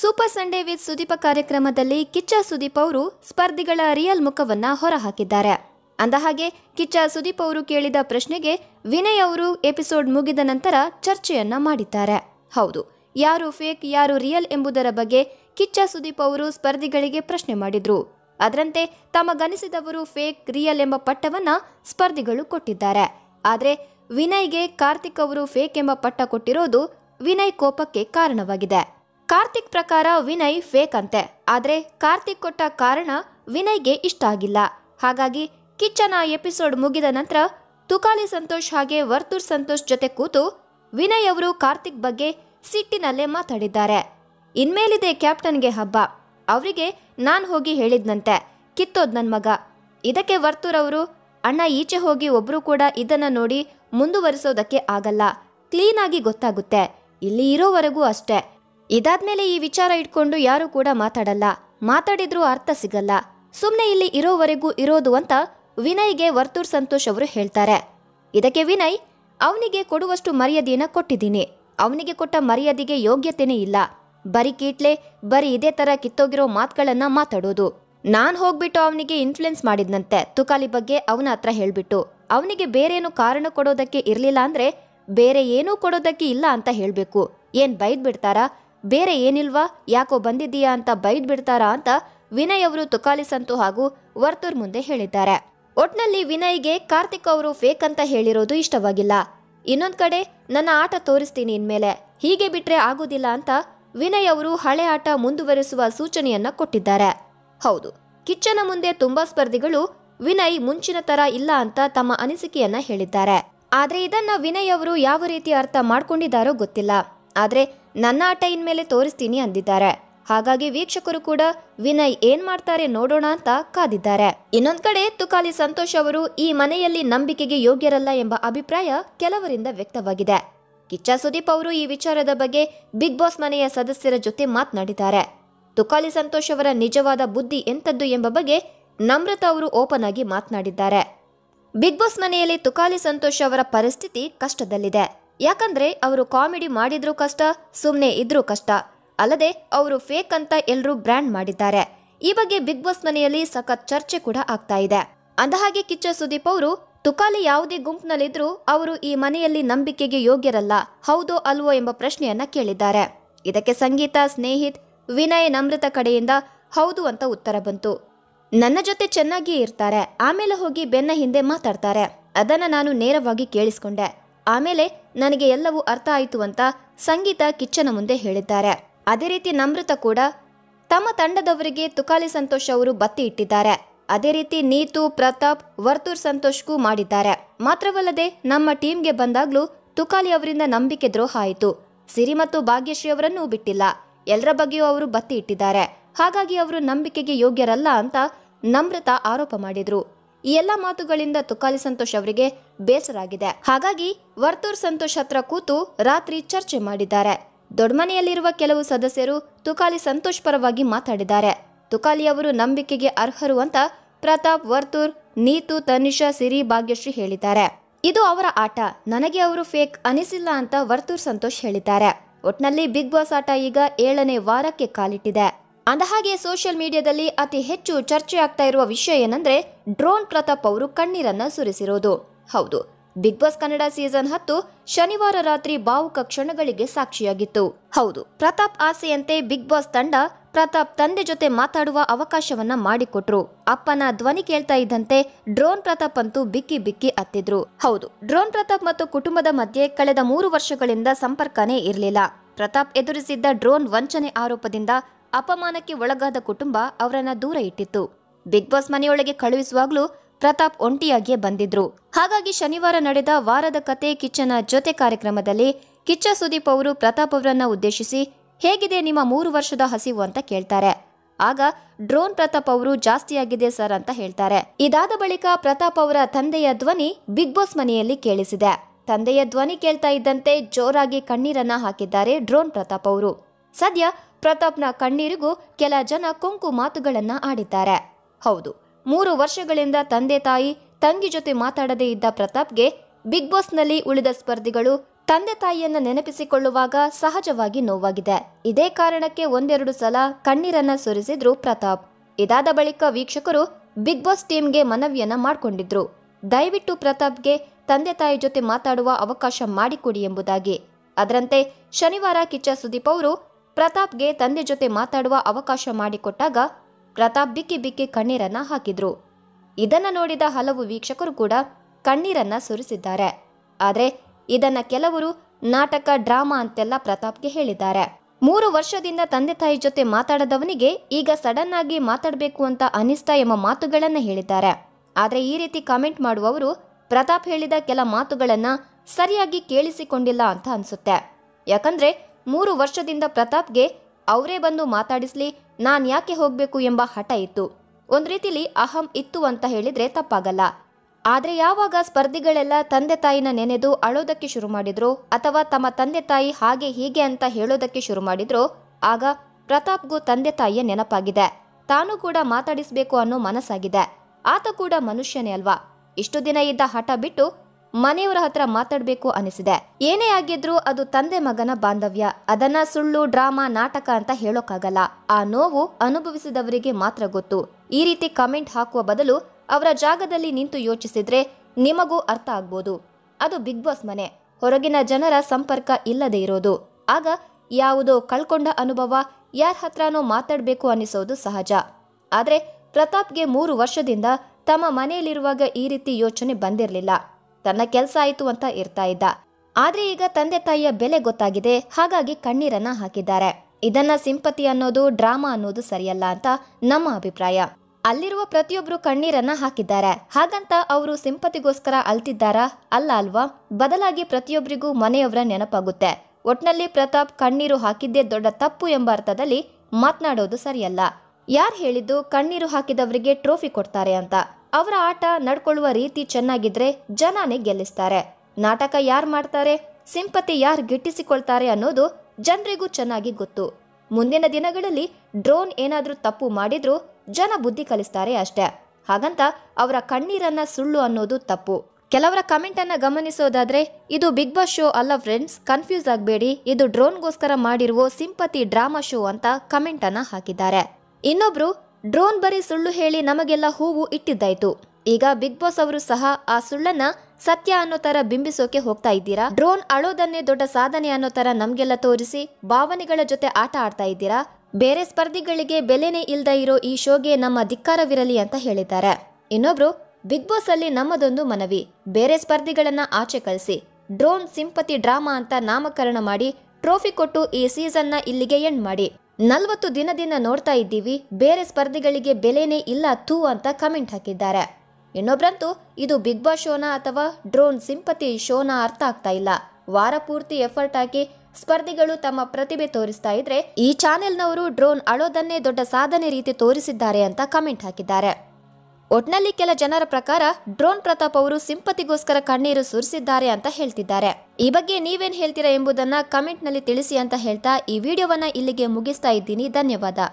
super Sunday with Sudeep ಕಾರ್ಯಕ್ರಮದಲ್ಲಿ ಕಿಚ್ಚ ಸುದೀಪ್ ಅವರು ಸ್ಪರ್ಧಿಗಳ real ಮುಖವನ್ನ ಹೊರಹಾಕಿದ್ದಾರೆ ಅಂದಹಾಗೆ ಕಿಚ್ಚ ಸುದೀಪ್ ಅವರು ಕೇಳಿದ ಪ್ರಶ್ನೆಗೆ ವಿನಯ್ ಅವರು ಎಪಿಸೋಡ್ ಮುಗಿದ ನಂತರ ಚರ್ಚೆಯನ್ನ ಮಾಡಿದ್ದಾರೆ ಹೌದು ಯಾರು ಫೇಕ್ ಯಾರು ರಿಯಲ್ ಎಂಬುದರ ಬಗ್ಗೆ ಕಿಚ್ಚ ಸುದೀಪ್ ಅವರು ಸ್ಪರ್ಧಿಗಳಿಗೆ ಪ್ರಶ್ನೆ ಮಾಡಿದ್ರು ಅದರಂತೆ ತಮ್ಮ ತಮಗನಿಸಿದವರು ಫೇಕ್ ರಿಯಲ್ ಎಂಬ ಪಟ್ಟವನ್ನ ಸ್ಪರ್ಧಿಗಳು ಕೊಟ್ಟಿದ್ದಾರೆ ಆದರೆ ವಿನಯ್ಗೆ ಕಾರ್ತಿಕ್ ಅವರು ಫೇಕ್ ಎಂಬ ಪಟ್ಟ ಕೊಟ್ಟಿರೋದು ವಿನಯ್ ಕೋಪಕ್ಕೆ ಕಾರಣವಾಗಿದೆ ಕಾರ್ತಿಕ್ ಪ್ರಕಾರ ವಿನಯ್ ಫೇಕ್ ಅಂತೆ ಆದರೆ ಕಾರ್ತಿಕ್ ಕೊಟ್ಟ ಕಾರಣ ವಿನಯ್ಗೆ ಇಷ್ಟ ಆಗಿಲ್ಲ ಹಾಗಾಗಿ ಕಿಚ್ಚನ ಎಪಿಸೋಡ್ ಮುಗಿದ ನಂತರ ತುಕಾಲಿ ಸಂತೋಷ್ ಹಾಗೆ ವರ್ತೂರ್ ಸಂತೋಷ್ ಜೊತೆ ಕೂತು ವಿನಯ್ ಅವರು ಕಾರ್ತಿಕ್ ಬಗ್ಗೆ ಸಿಟ್ಟಿನಲ್ಲೇ ಮಾತಾಡಿದ್ದಾರೆ ಇನ್ಮೇಲಿದೆ ಕ್ಯಾಪ್ಟನ್ಗೆ ಹಬ್ಬ ಅವರಿಗೆ ನಾನು ಹೋಗಿ ಹೇಳಿದ್ನಂತೆ ಕಿತ್ತೋದ್ ನನ್ನ ಮಗ ಇದಕ್ಕೆ ವರ್ತೂರ್ ಅವರು ಅಣ್ಣ ಈಚೆ ಹೋಗಿ ಒಬ್ಬರು ಕೂಡ ಇದನ್ನ ನೋಡಿ ಮುಂದುವರಿಸೋದಕ್ಕೆ ಆಗಲ್ಲ ಕ್ಲೀನಾಗಿ ಗೊತ್ತಾಗುತ್ತೆ ಇಲ್ಲಿ ಇರೋವರೆಗೂ ಅಷ್ಟೇ ಇದಾದ್ಮೇಲೆ ಈ ವಿಚಾರ ಇಟ್ಕೊಂಡು ಯಾರೂ ಕೂಡ ಮಾತಾಡಲ್ಲ ಮಾತಾಡಿದ್ರೂ ಅರ್ಥ ಸಿಗಲ್ಲ ಸುಮ್ಮನೆ ಇಲ್ಲಿ ಇರೋವರೆಗೂ ಇರೋದು ಅಂತ ವಿನಯ್ಗೆ ವರ್ತೂರ್ ಸಂತೋಷ್ ಅವರು ಹೇಳ್ತಾರೆ ಇದಕ್ಕೆ ವಿನಯ್ ಅವನಿಗೆ ಕೊಡುವಷ್ಟು ಮರ್ಯಾದೆಯನ್ನ ಕೊಟ್ಟಿದ್ದೀನಿ ಅವನಿಗೆ ಕೊಟ್ಟ ಮರ್ಯಾದೆಗೆ ಯೋಗ್ಯತೆನೆ ಇಲ್ಲ ಬರೀ ಕೀಟ್ಲೆ ಬರೀ ಇದೇ ತರ ಕಿತ್ತೋಗಿರೋ ಮಾತುಗಳನ್ನ ಮಾತಾಡೋದು ನಾನ್ ಹೋಗ್ಬಿಟ್ಟು ಅವನಿಗೆ ಇನ್ಫ್ಲುಯೆನ್ಸ್ ಮಾಡಿದ್ನಂತೆ ತುಕಾಲಿ ಬಗ್ಗೆ ಅವನ ಹತ್ರ ಹೇಳ್ಬಿಟ್ಟು ಅವನಿಗೆ ಬೇರೇನು ಕಾರಣ ಕೊಡೋದಕ್ಕೆ ಇರಲಿಲ್ಲ ಅಂದ್ರೆ ಬೇರೆ ಏನೂ ಕೊಡೋದಕ್ಕೆ ಇಲ್ಲ ಅಂತ ಹೇಳಬೇಕು ಏನ್ ಬೈದ್ಬಿಡ್ತಾರಾ ಬೇರೆ ಏನಿಲ್ವಾ ಯಾಕೋ ಬಂದಿದ್ದೀಯಾ ಅಂತ ಬೈದ್ ಬಿಡ್ತಾರಾ ಅಂತ ವಿನಯ್ ಅವರು ತುಕಾಲಿ ಹಾಗೂ ವರ್ತೂರ್ ಮುಂದೆ ಹೇಳಿದ್ದಾರೆ ಒಟ್ನಲ್ಲಿ ವಿನಯ್ಗೆ ಕಾರ್ತಿಕ್ ಅವರು ಫೇಕ್ ಅಂತ ಹೇಳಿರೋದು ಇಷ್ಟವಾಗಿಲ್ಲ ಇನ್ನೊಂದ್ ಕಡೆ ನನ್ನ ಆಟ ತೋರಿಸ್ತೀನಿ ಇನ್ಮೇಲೆ ಹೀಗೆ ಬಿಟ್ರೆ ಆಗೋದಿಲ್ಲ ಅಂತ ವಿನಯ್ ಅವರು ಹಳೆ ಆಟ ಮುಂದುವರೆಸುವ ಸೂಚನೆಯನ್ನ ಕೊಟ್ಟಿದ್ದಾರೆ ಹೌದು ಕಿಚ್ಚನ ಮುಂದೆ ತುಂಬಾ ಸ್ಪರ್ಧಿಗಳು ವಿನಯ್ ಮುಂಚಿನ ತರ ಇಲ್ಲ ಅಂತ ತಮ್ಮ ಅನಿಸಿಕೆಯನ್ನ ಹೇಳಿದ್ದಾರೆ ಆದ್ರೆ ಇದನ್ನ ವಿನಯ್ ಅವರು ಯಾವ ರೀತಿ ಅರ್ಥ ಮಾಡ್ಕೊಂಡಿದ್ದಾರೋ ಗೊತ್ತಿಲ್ಲ ಆದ್ರೆ ನನ್ನ ಆಟ ಇನ್ಮೇಲೆ ತೋರಿಸ್ತೀನಿ ಅಂದಿದ್ದಾರೆ ಹಾಗಾಗಿ ವೀಕ್ಷಕರು ಕೂಡ ವಿನಯ್ ಏನ್ ಮಾಡ್ತಾರೆ ನೋಡೋಣ ಅಂತ ಕಾದಿದ್ದಾರೆ ಇನ್ನೊಂದ್ ಕಡೆ ತುಕಾಲಿ ಸಂತೋಷ್ ಅವರು ಈ ಮನೆಯಲ್ಲಿ ನಂಬಿಕೆಗೆ ಯೋಗ್ಯರಲ್ಲ ಎಂಬ ಅಭಿಪ್ರಾಯ ಕೆಲವರಿಂದ ವ್ಯಕ್ತವಾಗಿದೆ ಕಿಚ್ಚ ಸುದೀಪ್ ಅವರು ಈ ವಿಚಾರದ ಬಗ್ಗೆ ಬಿಗ್ ಬಾಸ್ ಮನೆಯ ಸದಸ್ಯರ ಜೊತೆ ಮಾತನಾಡಿದ್ದಾರೆ ತುಕಾಲಿ ಸಂತೋಷ್ ಅವರ ನಿಜವಾದ ಬುದ್ಧಿ ಎಂಥದ್ದು ಎಂಬ ಬಗ್ಗೆ ನಮ್ರತ ಅವರು ಓಪನ್ ಆಗಿ ಮಾತನಾಡಿದ್ದಾರೆ ಬಿಗ್ ಬಾಸ್ ಮನೆಯಲ್ಲಿ ತುಕಾಲಿ ಸಂತೋಷ್ ಅವರ ಪರಿಸ್ಥಿತಿ ಕಷ್ಟದಲ್ಲಿದೆ ಯಾಕಂದ್ರೆ ಅವರು ಕಾಮಿಡಿ ಮಾಡಿದ್ರೂ ಕಷ್ಟ ಸುಮ್ಮನೆ ಇದ್ರೂ ಕಷ್ಟ ಅಲ್ಲದೆ ಅವರು ಫೇಕ್ ಅಂತ ಎಲ್ಲರೂ ಬ್ರ್ಯಾಂಡ್ ಮಾಡಿದ್ದಾರೆ ಈ ಬಗ್ಗೆ ಬಿಗ್ ಬಾಸ್ ಮನೆಯಲ್ಲಿ ಸಖತ್ ಚರ್ಚೆ ಕೂಡ ಆಗ್ತಾ ಇದೆ ಅಂದಹಾಗೆ ಕಿಚ್ಚ ಸುದೀಪ್ ಅವರು ತುಕಾಲಿ ಯಾವುದೇ ಗುಂಪಿನಲ್ಲಿದ್ದರೂ ಅವರು ಈ ಮನೆಯಲ್ಲಿ ನಂಬಿಕೆಗೆ ಯೋಗ್ಯರಲ್ಲ ಹೌದೋ ಅಲ್ವೋ ಎಂಬ ಪ್ರಶ್ನೆಯನ್ನ ಕೇಳಿದ್ದಾರೆ ಇದಕ್ಕೆ ಸಂಗೀತ ಸ್ನೇಹಿತ್ ವಿನಯ್ ನಮೃತ ಕಡೆಯಿಂದ ಹೌದು ಅಂತ ಉತ್ತರ ಬಂತು ನನ್ನ ಜೊತೆ ಚೆನ್ನಾಗಿಯೇ ಇರ್ತಾರೆ ಆಮೇಲೆ ಹೋಗಿ ಬೆನ್ನ ಹಿಂದೆ ಮಾತಾಡ್ತಾರೆ ಅದನ್ನ ನಾನು ನೇರವಾಗಿ ಕೇಳಿಸ್ಕೊಂಡೆ ಆಮೇಲೆ ನನಗೆ ಎಲ್ಲವೂ ಅರ್ಥ ಆಯಿತು ಅಂತ ಸಂಗೀತ ಕಿಚ್ಚನ ಮುಂದೆ ಹೇಳಿದ್ದಾರೆ ಅದೇ ರೀತಿ ನಮ್ರತ ಕೂಡ ತಮ್ಮ ತಂಡದವರಿಗೆ ತುಕಾಲಿ ಸಂತೋಷ್ ಅವರು ಬತ್ತಿ ಇಟ್ಟಿದ್ದಾರೆ ಅದೇ ರೀತಿ ನೀತು ಪ್ರತಾಪ್ ವರ್ತೂರ್ ಸಂತೋಷ್ಗೂ ಮಾಡಿದ್ದಾರೆ ಮಾತ್ರವಲ್ಲದೆ ನಮ್ಮ ಟೀಮ್ಗೆ ಬಂದಾಗ್ಲೂ ತುಕಾಲಿ ಅವರಿಂದ ನಂಬಿಕೆ ದ್ರೋಹ ಆಯಿತು ಸಿರಿ ಮತ್ತು ಭಾಗ್ಯಶ್ರೀ ಅವರನ್ನು ಬಿಟ್ಟಿಲ್ಲ ಎಲ್ಲರ ಬಗ್ಗೆಯೂ ಅವರು ಬತ್ತಿ ಇಟ್ಟಿದ್ದಾರೆ ಹಾಗಾಗಿ ಅವರು ನಂಬಿಕೆಗೆ ಯೋಗ್ಯರಲ್ಲ ಅಂತ ನಮ್ರತ ಆರೋಪ ಮಾಡಿದ್ರು ಈ ಎಲ್ಲ ಮಾತುಗಳಿಂದ ತುಕಾಲಿ ಸಂತೋಷ್ ಅವರಿಗೆ ಬೇಸರ ಆಗಿದೆ ಹಾಗಾಗಿ ವರ್ತೂರ್ ಸಂತೋಷ್ ಹತ್ರ ಕೂತು ರಾತ್ರಿ ಚರ್ಚೆ ಮಾಡಿದ್ದಾರೆ ದೊಡ್ಮನೆಯಲ್ಲಿರುವ ಕೆಲವು ಸದಸ್ಯರು ತುಕಾಲಿ ಸಂತೋಷ್ ಪರವಾಗಿ ಮಾತಾಡಿದ್ದಾರೆ ತುಕಾಲಿ ಅವರು ನಂಬಿಕೆಗೆ ಅರ್ಹರು ಅಂತ ಪ್ರತಾಪ್ ವರ್ತೂರ್ ನೀತು ತನಿಷಾ ಸಿರಿ ಭಾಗ್ಯಶ್ರೀ ಹೇಳಿದ್ದಾರೆ ಇದು ಅವರ ಆಟ ನನಗೆ ಅವರು ಫೇಕ್ ಅನಿಸಿಲ್ಲ ಅಂತ ವರ್ತೂರ್ ಸಂತೋಷ್ ಹೇಳಿದ್ದಾರೆ ಒಟ್ನಲ್ಲಿ ಬಿಗ್ ಬಾಸ್ ಆಟ ಈಗ ಏಳನೇ ವಾರಕ್ಕೆ ಕಾಲಿಟ್ಟಿದೆ ಅಂದಹಾಗೆ ಸೋಷಿಯಲ್ ಮೀಡಿಯಾದಲ್ಲಿ ಅತಿ ಹೆಚ್ಚು ಚರ್ಚೆ ಆಗ್ತಾ ಇರುವ ವಿಷಯ ಏನಂದ್ರೆ ಡ್ರೋನ್ ಪ್ರತಾಪ್ ಅವರು ಕಣ್ಣೀರನ್ನ ಸುರಿಸಿರೋದು ಹೌದು ಬಿಗ್ ಬಾಸ್ ಕನ್ನಡ ಸೀಸನ್ ಹತ್ತು ಶನಿವಾರ ರಾತ್ರಿ ಭಾವುಕ ಕ್ಷಣಗಳಿಗೆ ಸಾಕ್ಷಿಯಾಗಿತ್ತು ಹೌದು ಪ್ರತಾಪ್ ಆಸೆಯಂತೆ ಬಿಗ್ ಬಾಸ್ ತಂಡ ಪ್ರತಾಪ್ ತಂದೆ ಜೊತೆ ಮಾತಾಡುವ ಅವಕಾಶವನ್ನ ಮಾಡಿಕೊಟ್ರು ಅಪ್ಪನ ಧ್ವನಿ ಕೇಳ್ತಾ ಇದ್ದಂತೆ ಡ್ರೋನ್ ಪ್ರತಾಪ್ ಅಂತೂ ಬಿಕ್ಕಿ ಬಿಕ್ಕಿ ಅತ್ತಿದ್ರು ಹೌದು ಡ್ರೋನ್ ಪ್ರತಾಪ್ ಮತ್ತು ಕುಟುಂಬದ ಮಧ್ಯೆ ಕಳೆದ ಮೂರು ವರ್ಷಗಳಿಂದ ಸಂಪರ್ಕನೇ ಇರಲಿಲ್ಲ ಪ್ರತಾಪ್ ಎದುರಿಸಿದ್ದ ಡ್ರೋನ್ ವಂಚನೆ ಆರೋಪದಿಂದ ಅಪಮಾನಕ್ಕೆ ಒಳಗಾದ ಕುಟುಂಬ ಅವರನ್ನ ದೂರ ಇಟ್ಟಿತ್ತು ಬಿಗ್ ಬಾಸ್ ಮನೆಯೊಳಗೆ ಕಳುಹಿಸುವಾಗಲೂ ಪ್ರತಾಪ್ ಒಂಟಿಯಾಗಿಯೇ ಬಂದಿದ್ರು ಹಾಗಾಗಿ ಶನಿವಾರ ನಡೆದ ವಾರದ ಕತೆ ಕಿಚ್ಚನ ಜೊತೆ ಕಾರ್ಯಕ್ರಮದಲ್ಲಿ ಕಿಚ್ಚ ಸುದೀಪ್ ಅವರು ಪ್ರತಾಪ್ ಅವರನ್ನ ಉದ್ದೇಶಿಸಿ ಹೇಗಿದೆ ನಿಮ್ಮ ಮೂರು ವರ್ಷದ ಹಸಿವು ಅಂತ ಕೇಳ್ತಾರೆ ಆಗ ಡ್ರೋನ್ ಪ್ರತಾಪ್ ಅವರು ಜಾಸ್ತಿಯಾಗಿದೆ ಸರ್ ಅಂತ ಹೇಳ್ತಾರೆ ಇದಾದ ಬಳಿಕ ಪ್ರತಾಪ್ ಅವರ ತಂದೆಯ ಧ್ವನಿ ಬಿಗ್ ಬಾಸ್ ಮನೆಯಲ್ಲಿ ಕೇಳಿಸಿದೆ ತಂದೆಯ ಧ್ವನಿ ಕೇಳ್ತಾ ಇದ್ದಂತೆ ಜೋರಾಗಿ ಕಣ್ಣೀರನ್ನ ಹಾಕಿದ್ದಾರೆ ಡ್ರೋನ್ ಪ್ರತಾಪ್ ಅವರು ಸದ್ಯ ಪ್ರತಾಪ್ನ ಕಣ್ಣೀರಿಗೂ ಕೆಲ ಜನ ಕೊಂಕು ಮಾತುಗಳನ್ನ ಆಡಿದ್ದಾರೆ ಹೌದು ಮೂರು ವರ್ಷಗಳಿಂದ ತಂದೆ ತಾಯಿ ತಂಗಿ ಜೊತೆ ಮಾತಾಡದೇ ಇದ್ದ ಪ್ರತಾಪ್ಗೆ ಬಿಗ್ ಬಾಸ್ನಲ್ಲಿ ಉಳಿದ ಸ್ಪರ್ಧಿಗಳು ತಂದೆ ತಾಯಿಯನ್ನ ನೆನಪಿಸಿಕೊಳ್ಳುವಾಗ ಸಹಜವಾಗಿ ನೋವಾಗಿದೆ ಇದೇ ಕಾರಣಕ್ಕೆ ಒಂದೆರಡು ಸಲ ಕಣ್ಣೀರನ್ನ ಸುರಿಸಿದ್ರು ಪ್ರತಾಪ್ ಇದಾದ ಬಳಿಕ ವೀಕ್ಷಕರು ಬಿಗ್ ಬಾಸ್ ಟೀಮ್ಗೆ ಮನವಿಯನ್ನ ಮಾಡಿಕೊಂಡಿದ್ರು ದಯವಿಟ್ಟು ಪ್ರತಾಪ್ಗೆ ತಂದೆ ತಾಯಿ ಜೊತೆ ಮಾತಾಡುವ ಅವಕಾಶ ಮಾಡಿಕೊಡಿ ಎಂಬುದಾಗಿ ಅದರಂತೆ ಶನಿವಾರ ಕಿಚ್ಚ ಸುದೀಪ್ ಅವರು ಪ್ರತಾಪ್ಗೆ ತಂದೆ ಜೊತೆ ಮಾತಾಡುವ ಅವಕಾಶ ಮಾಡಿಕೊಟ್ಟಾಗ ಪ್ರತಾಪ್ ಬಿಕ್ಕಿ ಬಿಕ್ಕಿ ಕಣ್ಣೀರನ್ನ ಹಾಕಿದ್ರು ಇದನ್ನ ನೋಡಿದ ಹಲವು ವೀಕ್ಷಕರು ಕೂಡ ಕಣ್ಣೀರನ್ನ ಸುರಿಸಿದ್ದಾರೆ ಆದರೆ ಇದನ್ನ ಕೆಲವರು ನಾಟಕ ಡ್ರಾಮಾ ಅಂತೆಲ್ಲ ಪ್ರತಾಪ್ಗೆ ಹೇಳಿದ್ದಾರೆ ಮೂರು ವರ್ಷದಿಂದ ತಂದೆ ತಾಯಿ ಜೊತೆ ಮಾತಾಡದವನಿಗೆ ಈಗ ಸಡನ್ ಆಗಿ ಮಾತಾಡಬೇಕು ಅಂತ ಅನಿಸ್ತಾ ಎಂಬ ಮಾತುಗಳನ್ನು ಹೇಳಿದ್ದಾರೆ ಆದರೆ ಈ ರೀತಿ ಕಾಮೆಂಟ್ ಮಾಡುವವರು ಪ್ರತಾಪ್ ಹೇಳಿದ ಕೆಲ ಮಾತುಗಳನ್ನು ಸರಿಯಾಗಿ ಕೇಳಿಸಿಕೊಂಡಿಲ್ಲ ಅಂತ ಅನಿಸುತ್ತೆ ಯಾಕಂದ್ರೆ ಮೂರು ವರ್ಷದಿಂದ ಪ್ರತಾಪ್ಗೆ ಅವರೇ ಬಂದು ಮಾತಾಡಿಸ್ಲಿ ನಾನು ಯಾಕೆ ಹೋಗಬೇಕು ಎಂಬ ಹಠ ಇತ್ತು ಒಂದು ರೀತಿಲಿ ಅಹಂ ಇತ್ತು ಅಂತ ಹೇಳಿದರೆ ತಪ್ಪಾಗಲ್ಲ ಆದರೆ ಯಾವಾಗ ಸ್ಪರ್ಧಿಗಳೆಲ್ಲ ತಂದೆ ತಾಯಿನ ನೆನೆದು ಅಳೋದಕ್ಕೆ ಶುರು ಮಾಡಿದ್ರು ಅಥವಾ ತಮ್ಮ ತಂದೆ ತಾಯಿ ಹಾಗೆ ಹೀಗೆ ಅಂತ ಹೇಳೋದಕ್ಕೆ ಶುರು ಮಾಡಿದ್ರು ಆಗ ಪ್ರತಾಪ್ಗೂ ತಂದೆ ತಾಯಿಯ ನೆನಪಾಗಿದೆ ತಾನು ಕೂಡ ಮಾತಾಡಿಸಬೇಕು ಅನ್ನೋ ಮನಸ್ಸಾಗಿದೆ ಆತ ಕೂಡ ಮನುಷ್ಯನೇ ಅಲ್ವಾ ಇಷ್ಟು ದಿನ ಇದ್ದ ಹಠ ಬಿಟ್ಟು ಮನೆಯವರ ಹತ್ರ ಮಾತಾಡಬೇಕು ಅನಿಸಿದೆ ಏನೇ ಆಗಿದ್ರೂ ಅದು ತಂದೆ ಮಗನ ಬಾಂಧವ್ಯ ಅದನ್ನ ಸುಳ್ಳು ಡ್ರಾಮಾ ನಾಟಕ ಅಂತ ಹೇಳೋಕ್ಕಾಗಲ್ಲ ಆ ನೋವು ಅನುಭವಿಸಿದವರಿಗೆ ಮಾತ್ರ ಗೊತ್ತು ಈ ರೀತಿ ಕಮೆಂಟ್ ಹಾಕುವ ಬದಲು ಅವರ ಜಾಗದಲ್ಲಿ ನಿಂತು ಯೋಚಿಸಿದ್ರೆ ನಿಮಗೂ ಅರ್ಥ ಆಗ್ಬೋದು ಅದು ಬಿಗ್ ಬಾಸ್ ಮನೆ ಹೊರಗಿನ ಜನರ ಸಂಪರ್ಕ ಇಲ್ಲದೆ ಇರೋದು ಆಗ ಯಾವುದೋ ಕಳ್ಕೊಂಡ ಅನುಭವ ಯಾರ ಹತ್ರನೋ ಮಾತಾಡಬೇಕು ಅನಿಸೋದು ಸಹಜ ಆದರೆ ಪ್ರತಾಪ್ಗೆ ಮೂರು ವರ್ಷದಿಂದ ತಮ್ಮ ಮನೆಯಲ್ಲಿರುವಾಗ ಈ ರೀತಿ ಯೋಚನೆ ಬಂದಿರಲಿಲ್ಲ ತನ್ನ ಕೆಲಸ ಆಯಿತು ಅಂತ ಇರ್ತಾ ಇದ್ದ ಆದರೆ ಈಗ ತಂದೆ ತಾಯಿಯ ಬೆಲೆ ಗೊತ್ತಾಗಿದೆ ಹಾಗಾಗಿ ಕಣ್ಣೀರನ್ನ ಹಾಕಿದ್ದಾರೆ ಇದನ್ನ ಸಿಂಪತಿ ಅನ್ನೋದು ಡ್ರಾಮಾ ಅನ್ನೋದು ಸರಿಯಲ್ಲ ಅಂತ ನಮ್ಮ ಅಭಿಪ್ರಾಯ ಅಲ್ಲಿರುವ ಪ್ರತಿಯೊಬ್ರು ಕಣ್ಣೀರನ್ನ ಹಾಕಿದ್ದಾರೆ ಹಾಗಂತ ಅವರು ಸಿಂಪತಿಗೋಸ್ಕರ ಅಲ್ತಿದ್ದಾರಾ ಅಲ್ಲ ಅಲ್ವಾ ಬದಲಾಗಿ ಪ್ರತಿಯೊಬ್ಬರಿಗೂ ಮನೆಯವರ ನೆನಪಾಗುತ್ತೆ ಒಟ್ನಲ್ಲಿ ಪ್ರತಾಪ್ ಕಣ್ಣೀರು ಹಾಕಿದ್ದೇ ದೊಡ್ಡ ತಪ್ಪು ಎಂಬ ಅರ್ಥದಲ್ಲಿ ಮಾತನಾಡೋದು ಸರಿಯಲ್ಲ ಯಾರು ಹೇಳಿದ್ದು ಕಣ್ಣೀರು ಹಾಕಿದವರಿಗೆ ಟ್ರೋಫಿ ಕೊಡ್ತಾರೆ ಅಂತ ಅವರ ಆಟ ನಡ್ಕೊಳ್ಳುವ ರೀತಿ ಚೆನ್ನಾಗಿದ್ರೆ ಜನನೇ ಗೆಲ್ಲಿಸ್ತಾರೆ ನಾಟಕ ಯಾರು ಮಾಡ್ತಾರೆ ಸಿಂಪತಿ ಯಾರು ಗಿಟ್ಟಿಸಿಕೊಳ್ತಾರೆ ಅನ್ನೋದು ಜನರಿಗೂ ಚೆನ್ನಾಗಿ ಗೊತ್ತು ಮುಂದಿನ ದಿನಗಳಲ್ಲಿ ಡ್ರೋನ್ ಏನಾದರೂ ತಪ್ಪು ಮಾಡಿದ್ರೂ ಜನ ಬುದ್ಧಿ ಕಲಿಸ್ತಾರೆ ಅಷ್ಟೇ ಹಾಗಂತ ಅವರ ಕಣ್ಣೀರನ್ನ ಸುಳ್ಳು ಅನ್ನೋದು ತಪ್ಪು ಕೆಲವರ ಕಮೆಂಟ್ ಅನ್ನ ಗಮನಿಸೋದಾದ್ರೆ ಇದು ಬಿಗ್ ಬಾಸ್ ಶೋ ಅಲ್ಲ ಫ್ರೆಂಡ್ಸ್ ಕನ್ಫ್ಯೂಸ್ ಆಗಬೇಡಿ ಇದು ಡ್ರೋನ್ಗೋಸ್ಕರ ಮಾಡಿರುವ ಸಿಂಪತಿ ಡ್ರಾಮಾ ಶೋ ಅಂತ ಕಮೆಂಟ್ ಅನ್ನ ಹಾಕಿದ್ದಾರೆ ಇನ್ನೊಬ್ರು ಡ್ರೋನ್ ಬರಿ ಸುಳ್ಳು ಹೇಳಿ ನಮಗೆಲ್ಲ ಹೂವು ಇಟ್ಟಿದ್ದಾಯ್ತು ಈಗ ಬಿಗ್ ಬಾಸ್ ಅವರು ಸಹ ಆ ಸುಳ್ಳನ್ನ ಸತ್ಯ ಅನ್ನೋ ತರ ಬಿಂಬಿಸೋಕೆ ಹೋಗ್ತಾ ಇದ್ದೀರಾ ಡ್ರೋನ್ ಅಳೋದನ್ನೇ ದೊಡ್ಡ ಸಾಧನೆ ಅನ್ನೋ ತರ ನಮ್ಗೆಲ್ಲ ತೋರಿಸಿ ಭಾವನೆಗಳ ಜೊತೆ ಆಟ ಆಡ್ತಾ ಇದ್ದೀರಾ ಬೇರೆ ಸ್ಪರ್ಧಿಗಳಿಗೆ ಬೆಲೆನೇ ಇಲ್ದ ಇರೋ ಈ ಶೋಗೆ ನಮ್ಮ ಧಿಕ್ಕಾರವಿರಲಿ ಅಂತ ಹೇಳಿದ್ದಾರೆ ಇನ್ನೊಬ್ರು ಬಿಗ್ ಬಾಸ್ ಅಲ್ಲಿ ನಮ್ಮದೊಂದು ಮನವಿ ಬೇರೆ ಸ್ಪರ್ಧಿಗಳನ್ನ ಆಚೆ ಕಳಿಸಿ ಡ್ರೋನ್ ಸಿಂಪತಿ ಡ್ರಾಮಾ ಅಂತ ನಾಮಕರಣ ಮಾಡಿ ಟ್ರೋಫಿ ಕೊಟ್ಟು ಈ ಸೀಸನ್ನ ಇಲ್ಲಿಗೆ ಎಂಡ್ ಮಾಡಿ ನಲವತ್ತು ದಿನದಿಂದ ನೋಡ್ತಾ ಇದ್ದೀವಿ ಬೇರೆ ಸ್ಪರ್ಧಿಗಳಿಗೆ ಬೆಲೆನೇ ಇಲ್ಲ ತೂ ಅಂತ ಕಮೆಂಟ್ ಹಾಕಿದ್ದಾರೆ ಇನ್ನೊಬ್ರಂತೂ ಇದು ಬಿಗ್ ಬಾಸ್ ಶೋನ ಅಥವಾ ಡ್ರೋನ್ ಸಿಂಪತಿ ಶೋನ ಅರ್ಥ ಆಗ್ತಾ ಇಲ್ಲ ವಾರ ಪೂರ್ತಿ ಎಫರ್ಟ್ ಹಾಕಿ ಸ್ಪರ್ಧಿಗಳು ತಮ್ಮ ಪ್ರತಿಭೆ ತೋರಿಸ್ತಾ ಇದ್ರೆ ಈ ಚಾನೆಲ್ನವರು ಡ್ರೋನ್ ಅಳೋದನ್ನೇ ದೊಡ್ಡ ಸಾಧನೆ ರೀತಿ ತೋರಿಸಿದ್ದಾರೆ ಅಂತ ಕಮೆಂಟ್ ಹಾಕಿದ್ದಾರೆ ಒಟ್ನಲ್ಲಿ ಕೆಲ ಜನರ ಪ್ರಕಾರ ಡ್ರೋನ್ ಪ್ರತಾಪ್ ಅವರು ಸಿಂಪತಿಗೋಸ್ಕರ ಕಣ್ಣೀರು ಸುರಿಸಿದ್ದಾರೆ ಅಂತ ಹೇಳ್ತಿದ್ದಾರೆ ಈ ಬಗ್ಗೆ ನೀವೇನು ಹೇಳ್ತೀರಾ ಎಂಬುದನ್ನು ಕಮೆಂಟ್ನಲ್ಲಿ ತಿಳಿಸಿ ಅಂತ ಹೇಳ್ತಾ ಈ ವಿಡಿಯೋವನ್ನು ಇಲ್ಲಿಗೆ ಮುಗಿಸ್ತಾ ಇದ್ದೀನಿ ಧನ್ಯವಾದ